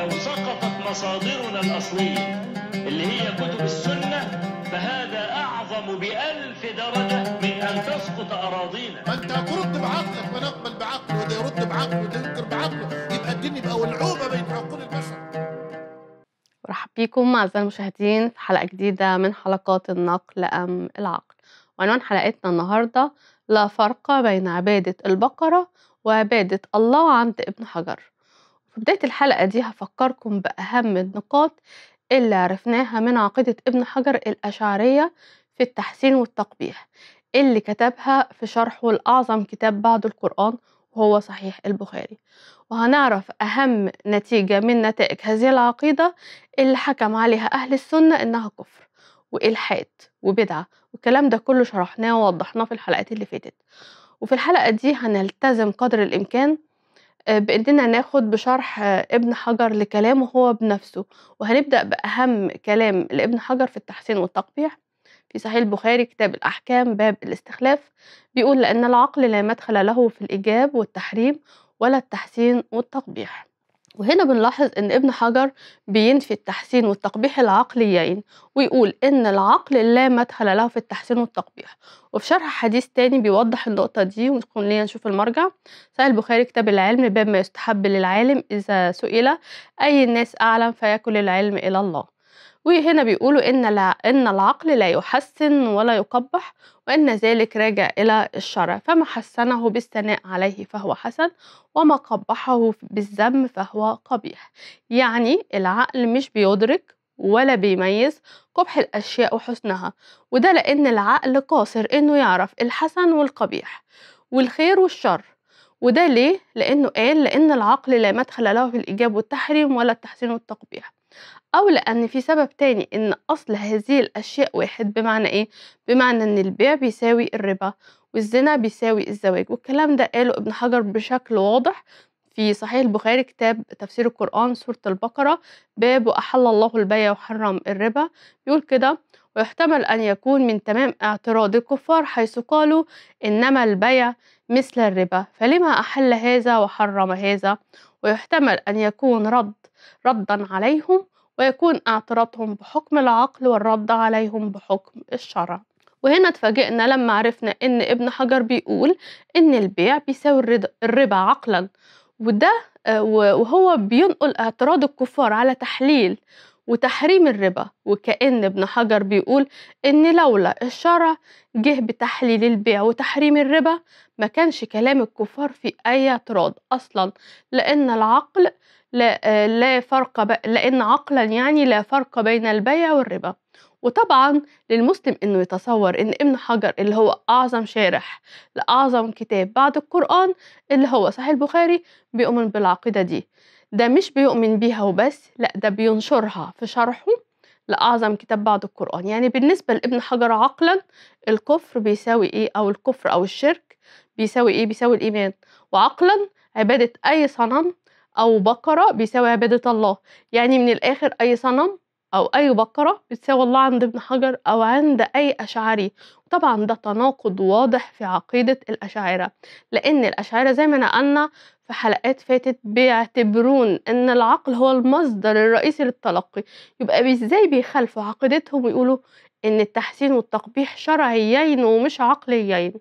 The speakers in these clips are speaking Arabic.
لو سقطت مصادرنا الأصلية اللي هي كتب السنة فهذا أعظم بألف درجة من أن تسقط أراضينا فأنت أنت ترد بعقلك ما نقبل بعقله وده يرد بعقله وده ينكر بعقله يبقى الدين يبقى ولعوبة بين عقول البشر مرحب بكم أعزائي المشاهدين في حلقة جديدة من حلقات النقل أم العقل وعنوان حلقتنا النهاردة لا فرق بين عبادة البقرة وعبادة الله عند ابن حجر في بداية الحلقة دي هفكركم بأهم النقاط اللي عرفناها من عقيدة ابن حجر الأشعرية في التحسين والتقبيح اللي كتبها في شرحه الأعظم كتاب بعد القرآن وهو صحيح البخاري وهنعرف أهم نتيجة من نتائج هذه العقيدة اللي حكم عليها أهل السنة إنها كفر وإلحاد وبدعة والكلام ده كله شرحناه ووضحناه في الحلقات اللي فاتت وفي الحلقة دي هنلتزم قدر الإمكان آه، بإننا ناخد بشرح آه، ابن حجر لكلامه هو بنفسه وهنبدأ بأهم كلام لابن حجر في التحسين والتقبيح في صحيح البخاري كتاب الأحكام باب الاستخلاف بيقول لأن العقل لا مدخل له في الإيجاب والتحريم ولا التحسين والتقبيح وهنا بنلاحظ إن ابن حجر بينفي التحسين والتقبيح العقليين ويقول إن العقل لا مدخل له في التحسين والتقبيح وفي شرح حديث تاني بيوضح النقطة دي ونكون لينا نشوف المرجع سأل البخاري كتاب العلم باب ما يستحب للعالم إذا سئل أي الناس أعلم فيكل العلم إلى الله وهنا بيقولوا إن, لا إن العقل لا يحسن ولا يقبح وإن ذلك راجع إلى الشرع فما حسنه بالثناء عليه فهو حسن وما قبحه بالذم فهو قبيح يعني العقل مش بيدرك ولا بيميز قبح الأشياء وحسنها وده لأن العقل قاصر إنه يعرف الحسن والقبيح والخير والشر وده ليه؟ لأنه قال لأن العقل لا مدخل له في الإيجاب والتحريم ولا التحسين والتقبيح أو لأن في سبب تاني إن أصل هذه الأشياء واحد بمعنى إيه؟ بمعنى إن البيع بيساوي الربا والزنا بيساوي الزواج والكلام ده قاله ابن حجر بشكل واضح في صحيح البخاري كتاب تفسير القرآن سورة البقرة باب أحل الله البيع وحرم الربا يقول كده ويحتمل أن يكون من تمام اعتراض الكفار حيث قالوا إنما البيع مثل الربا فلما أحل هذا وحرم هذا ويحتمل أن يكون رد ردا عليهم ويكون اعتراضهم بحكم العقل والرد عليهم بحكم الشرع وهنا اتفاجئنا لما عرفنا ان ابن حجر بيقول ان البيع بيساوي الربا عقلا وده آه، وهو بينقل اعتراض الكفار على تحليل وتحريم الربا وكأن ابن حجر بيقول إن لولا الشرع جه بتحليل البيع وتحريم الربا ما كانش كلام الكفار في أي اعتراض أصلا لأن العقل لا, آه، لا فرق ب... لأن عقلا يعني لا فرق بين البيع والربا وطبعا للمسلم انه يتصور ان ابن حجر اللي هو اعظم شارح لاعظم كتاب بعد القران اللي هو صحيح البخاري بيؤمن بالعقيده دي ده مش بيؤمن بيها وبس لا ده بينشرها في شرحه لاعظم كتاب بعد القران يعني بالنسبه لابن حجر عقلا الكفر بيساوي ايه او الكفر او الشرك بيساوي ايه بيساوي الايمان وعقلا عباده اي صنم أو بقرة بيساوي عبادة الله يعني من الآخر أي صنم أو أي بقرة بتساوي الله عند ابن حجر أو عند أي أشعري طبعا ده تناقض واضح في عقيدة الأشاعرة لأن الأشاعرة زي ما نقلنا في حلقات فاتت بيعتبرون ان العقل هو المصدر الرئيسي للتلقي يبقى ازاي بيخالفوا عقيدتهم ويقولوا ان التحسين والتقبيح شرعيين ومش عقليين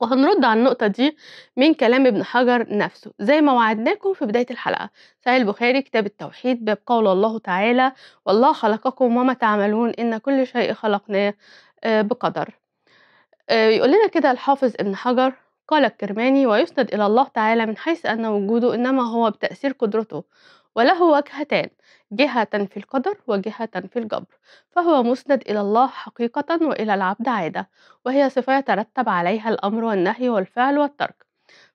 وهنرد على النقطة دي من كلام ابن حجر نفسه زي ما وعدناكم في بداية الحلقة صحيح البخاري كتاب التوحيد باب قول الله تعالى والله خلقكم وما تعملون إن كل شيء خلقناه آه، بقدر آه، يقول لنا كده الحافظ ابن حجر قال الكرماني ويسند إلى الله تعالى من حيث أن وجوده إنما هو بتأثير قدرته وله وجهتان جهة في القدر وجهة في الجبر فهو مسند إلى الله حقيقة وإلى العبد عادة وهي صفة يترتب عليها الأمر والنهي والفعل والترك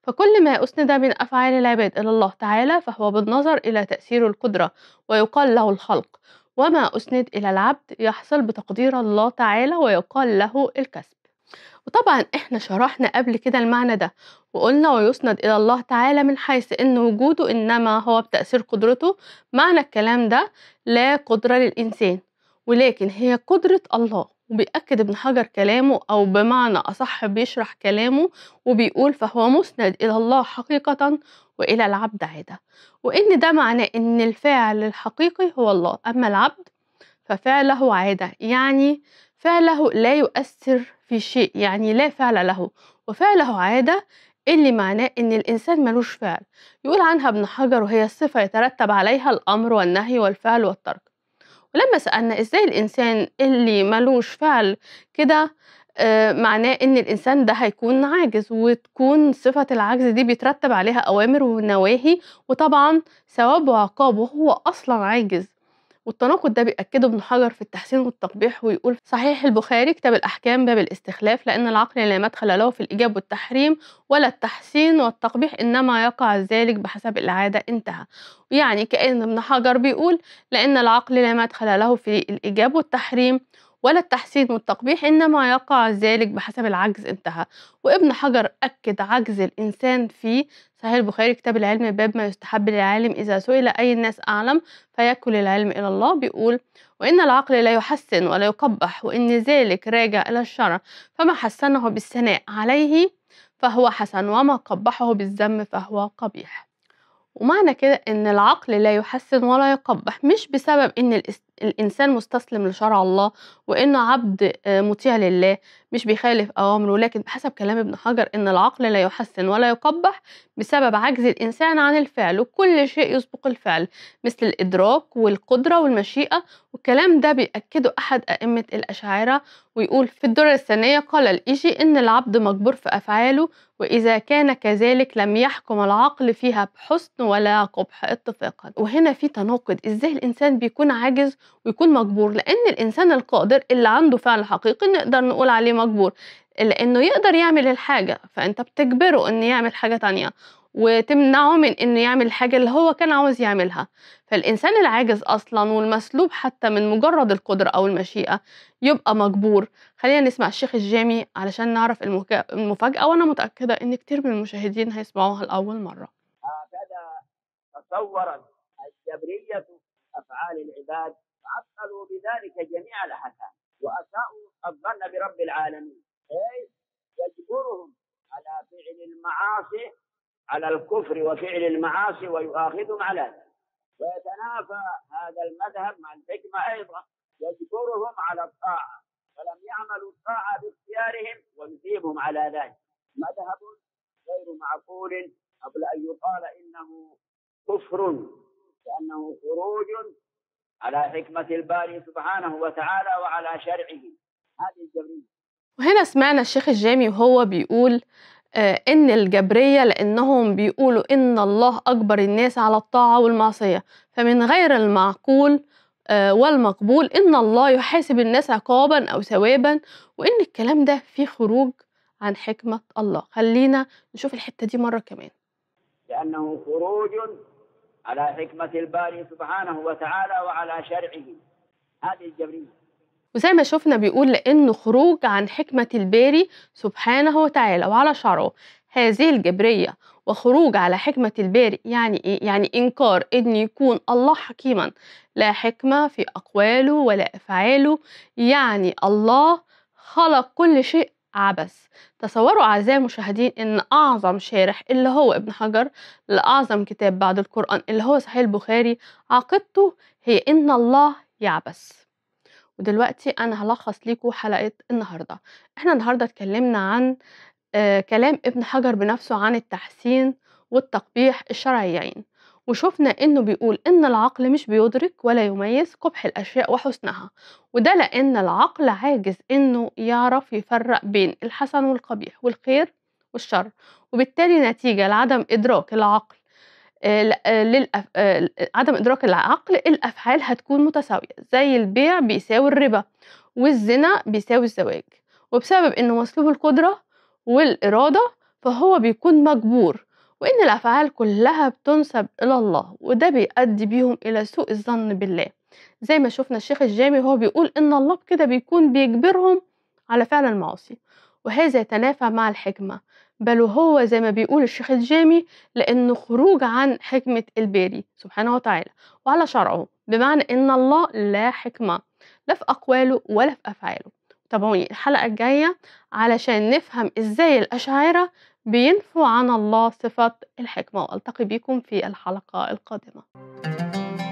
فكل ما أسند من أفعال العباد إلى الله تعالى فهو بالنظر إلى تأثير القدرة ويقال له الخلق وما أسند إلى العبد يحصل بتقدير الله تعالى ويقال له الكسب وطبعا احنا شرحنا قبل كده المعنى ده وقلنا ويسند إلى الله تعالى من حيث إن وجوده إنما هو بتأثير قدرته معنى الكلام ده لا قدرة للإنسان ولكن هي قدرة الله وبيأكد ابن حجر كلامه أو بمعنى أصح بيشرح كلامه وبيقول فهو مسند إلى الله حقيقة وإلى العبد عادة وإن ده معناه إن الفاعل الحقيقي هو الله أما العبد ففعله عادة يعني فعله لا يؤثر في شيء يعني لا فعل له وفعله عادة اللي معناه إن الإنسان ملوش فعل يقول عنها ابن حجر وهي الصفة يترتب عليها الأمر والنهي والفعل والترك ولما سألنا إزاي الإنسان اللي ملوش فعل كده آه معناه إن الإنسان ده هيكون عاجز وتكون صفة العجز دي بيترتب عليها أوامر ونواهي وطبعا ثواب وعقاب وهو أصلا عاجز والتناقض ده بيأكده ابن حجر في التحسين والتقبيح ويقول صحيح البخاري كتاب الأحكام باب الاستخلاف لأن العقل لا مدخل له في الإيجاب والتحريم ولا التحسين والتقبيح إنما يقع ذلك بحسب العادة انتهى يعني كأن ابن حجر بيقول لأن العقل لا مدخل له في الإيجاب والتحريم ولا التحسين والتقبيح إنما يقع ذلك بحسب العجز انتهى وابن حجر أكد عجز الإنسان فيه صحيح البخاري كتاب العلم باب ما يستحب للعالم إذا سئل أي الناس أعلم فيكل العلم إلى الله بيقول وإن العقل لا يحسن ولا يقبح وإن ذلك راجع إلى الشرع فما حسنه بالثناء عليه فهو حسن وما قبحه بالذم فهو قبيح ومعنى كده إن العقل لا يحسن ولا يقبح مش بسبب إن الاست الإنسان مستسلم لشرع الله وإنه عبد آه، مطيع لله مش بيخالف أوامره لكن بحسب كلام ابن حجر إن العقل لا يحسن ولا يقبح بسبب عجز الإنسان عن الفعل وكل شيء يسبق الفعل مثل الإدراك والقدرة والمشيئة والكلام ده بيأكده أحد أئمة الأشاعرة ويقول في الدرة الثانية قال الإيجي إن العبد مجبور في أفعاله وإذا كان كذلك لم يحكم العقل فيها بحسن ولا قبح اتفاقا وهنا في تناقض إزاي الإنسان بيكون عاجز ويكون مجبور لان الانسان القادر اللي عنده فعل حقيقي نقدر نقول عليه مجبور لانه يقدر يعمل الحاجه فانت بتجبره ان يعمل حاجه تانية وتمنعه من انه يعمل الحاجه اللي هو كان عاوز يعملها فالانسان العاجز اصلا والمسلوب حتى من مجرد القدره او المشيئه يبقى مجبور خلينا نسمع الشيخ الجامي علشان نعرف المفاجاه وانا متاكده ان كتير من المشاهدين هيسمعوها لاول مره هكذا تصورت الجبريه افعال العباد فعطلوا بذلك جميع الأحكام وأساءوا الظن برب العالمين أي يجبرهم على فعل المعاصي على الكفر وفعل المعاصي ويؤاخذهم على ذلك ويتنافى هذا المذهب مع الحكمة أيضا يجبرهم على الطاعة فلم يعملوا الطاعة باختيارهم ويثيبهم على ذلك مذهب غير معقول قبل أن يقال إنه كفر لأنه خروج على حكمة الباري سبحانه وتعالى وعلى شرعه هذه الجبرية وهنا سمعنا الشيخ الجامي وهو بيقول آه، إن الجبرية لأنهم بيقولوا إن الله أجبر الناس على الطاعة والمعصية فمن غير المعقول آه، والمقبول إن الله يحاسب الناس عقابا أو ثوابا وإن الكلام ده فيه خروج عن حكمة الله خلينا نشوف الحتة دي مرة كمان لأنه خروج على حكمة الباري سبحانه وتعالى وعلى شرعه هذه الجبرية وزي ما شفنا بيقول لأنه خروج عن حكمة الباري سبحانه وتعالى وعلى شرعه هذه الجبرية وخروج على حكمة الباري يعني إيه؟ يعني إنكار إن يكون الله حكيما لا حكمة في أقواله ولا أفعاله يعني الله خلق كل شيء عبث تصوروا أعزائي المشاهدين أن أعظم شارح اللي هو ابن حجر لأعظم كتاب بعد القرآن اللي هو صحيح البخاري عقيدته هي إن الله يعبث ودلوقتي أنا هلخص لكم حلقة النهاردة احنا النهاردة اتكلمنا عن آه، كلام ابن حجر بنفسه عن التحسين والتقبيح الشرعيين وشفنا إنه بيقول إن العقل مش بيدرك ولا يميز قبح الأشياء وحسنها وده لأن العقل عاجز إنه يعرف يفرق بين الحسن والقبيح والخير والشر وبالتالي نتيجة لعدم إدراك العقل آه، آه، للأف... آه، عدم إدراك العقل الأفعال هتكون متساوية زي البيع بيساوي الربا والزنا بيساوي الزواج وبسبب إنه مسلوب القدرة والإرادة فهو بيكون مجبور وإن الأفعال كلها بتنسب إلى الله وده بيؤدي بيهم إلى سوء الظن بالله زي ما شفنا الشيخ الجامي هو بيقول إن الله بكده بيكون بيجبرهم على فعل المعاصي وهذا يتنافى مع الحكمة بل وهو زي ما بيقول الشيخ الجامي لأنه خروج عن حكمة الباري سبحانه وتعالى وعلى شرعه بمعنى إن الله لا حكمة لا في أقواله ولا في أفعاله تابعوني الحلقة الجاية علشان نفهم إزاي الأشعارة بينفوا عن الله صفة الحكمة وألتقي بكم في الحلقة القادمة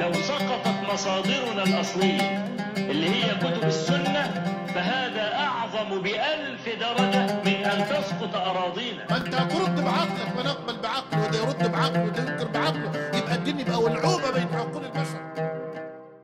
لو سقطت مصادرنا الأصلية اللي هي كتب السنة فهذا أعظم بألف درجة من أن تسقط أراضينا ما أنت ترد بعقلك ونقبل بعقله وده يرد بعقله وده ينكر بعقله يبقى الدنيا بقى ولعوبة بين